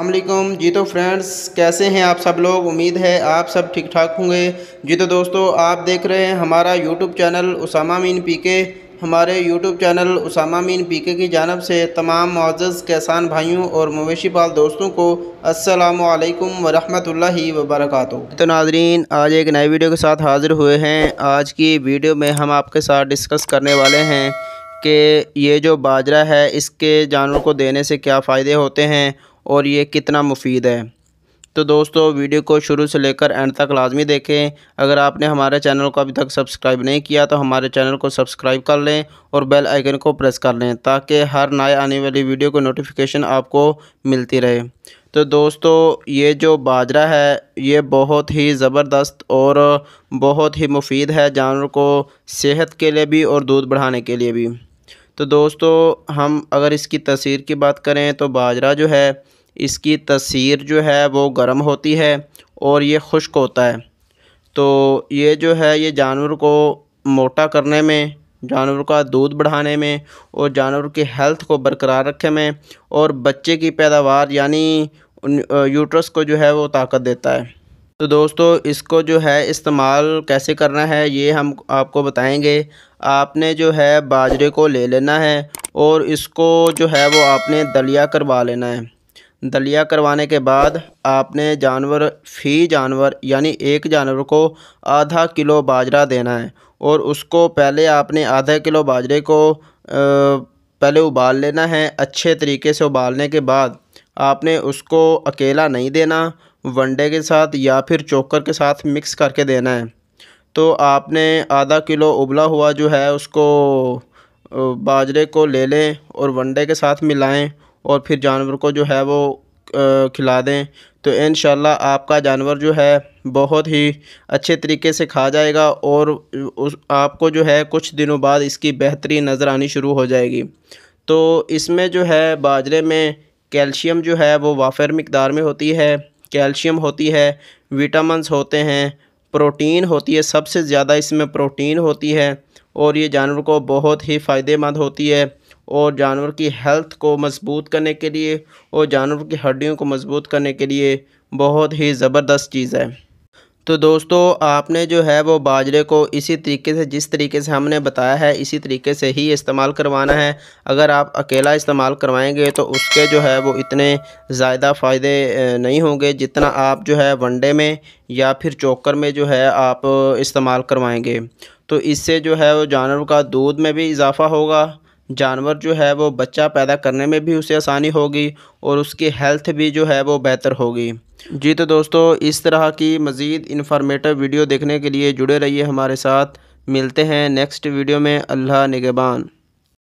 अल्लाम जी तो फ्रेंड्स कैसे हैं आप सब लोग उम्मीद है आप सब ठीक ठाक होंगे जी तो दोस्तों आप देख रहे हैं हमारा YouTube channel Usama Meen PK हमारे YouTube channel Usama Meen PK की जानब से तमाम मुआज़ किसान भाइयों और मवेशी पाल दोस्तों को असलकम वरहल वबरक तो नाजरीन आज एक नए वीडियो के साथ हाज़िर हुए हैं आज की वीडियो में हम आपके साथ डिस्कस करने वाले हैं कि ये जो बाजरा है इसके जानवर को देने से क्या फ़ायदे होते हैं और ये कितना मुफीद है तो दोस्तों वीडियो को शुरू से लेकर एंड तक लाजमी देखें अगर आपने हमारे चैनल को अभी तक सब्सक्राइब नहीं किया तो हमारे चैनल को सब्सक्राइब कर लें और बेल आइकन को प्रेस कर लें ताकि हर नए आने वाली वीडियो को नोटिफिकेशन आपको मिलती रहे तो दोस्तों ये जो बाजरा है ये बहुत ही ज़बरदस्त और बहुत ही मुफीद है जानवर को सेहत के लिए भी और दूध बढ़ाने के लिए भी तो दोस्तों हम अगर इसकी तस्वीर की बात करें तो बाजरा जो है इसकी तस्वीर जो है वो गर्म होती है और ये खुश्क होता है तो ये जो है ये जानवर को मोटा करने में जानवर का दूध बढ़ाने में और जानवर की हेल्थ को बरकरार रखने में और बच्चे की पैदावार यानी यूट्रस को जो है वो ताकत देता है तो दोस्तों इसको जो है इस्तेमाल कैसे करना है ये हम आपको बताएंगे आपने जो है बाजरे को ले लेना है और इसको जो है वो आपने दलिया करवा लेना है दलिया करवाने के बाद आपने जानवर फी जानवर यानी एक जानवर को आधा किलो बाजरा देना है और उसको पहले आपने आधा किलो बाजरे को पहले उबाल लेना है अच्छे तरीके से उबालने के बाद आपने उसको अकेला नहीं देना वनडे के साथ या फिर चोकर के साथ मिक्स करके देना है तो आपने आधा किलो उबला हुआ जो है उसको बाजरे को ले लें और वनडे के साथ मिलाएं और फिर जानवर को जो है वो खिला दें तो इन आपका जानवर जो है बहुत ही अच्छे तरीके से खा जाएगा और उस आपको जो है कुछ दिनों बाद इसकी बेहतरी नज़र आनी शुरू हो जाएगी तो इसमें जो है बाजरे में कैल्शियम जो है वो वाफर मकदार में होती है कैल्शियम होती है विटामिन होते हैं प्रोटीन होती है सबसे ज़्यादा इसमें प्रोटीन होती है और ये जानवर को बहुत ही फ़ायदेमंद होती है और जानवर की हेल्थ को मजबूत करने के लिए और जानवर की हड्डियों को मजबूत करने के लिए बहुत ही ज़बरदस्त चीज़ है तो दोस्तों आपने जो है वो बाजरे को इसी तरीके से जिस तरीके से हमने बताया है इसी तरीके से ही इस्तेमाल करवाना है अगर आप अकेला इस्तेमाल करवाएंगे तो उसके जो है वो इतने ज़्यादा फ़ायदे नहीं होंगे जितना आप जो है वनडे में या फिर चोकर में जो है आप इस्तेमाल करवाएंगे तो इससे जो है वो जानवर का दूध में भी इजाफ़ा होगा जानवर जो है वो बच्चा पैदा करने में भी उसे आसानी होगी और उसकी हेल्थ भी जो है वो बेहतर होगी जी तो दोस्तों इस तरह की मज़ीद इन्फॉर्मेटिव वीडियो देखने के लिए जुड़े रहिए हमारे साथ मिलते हैं नेक्स्ट वीडियो में अल्लाह निगबान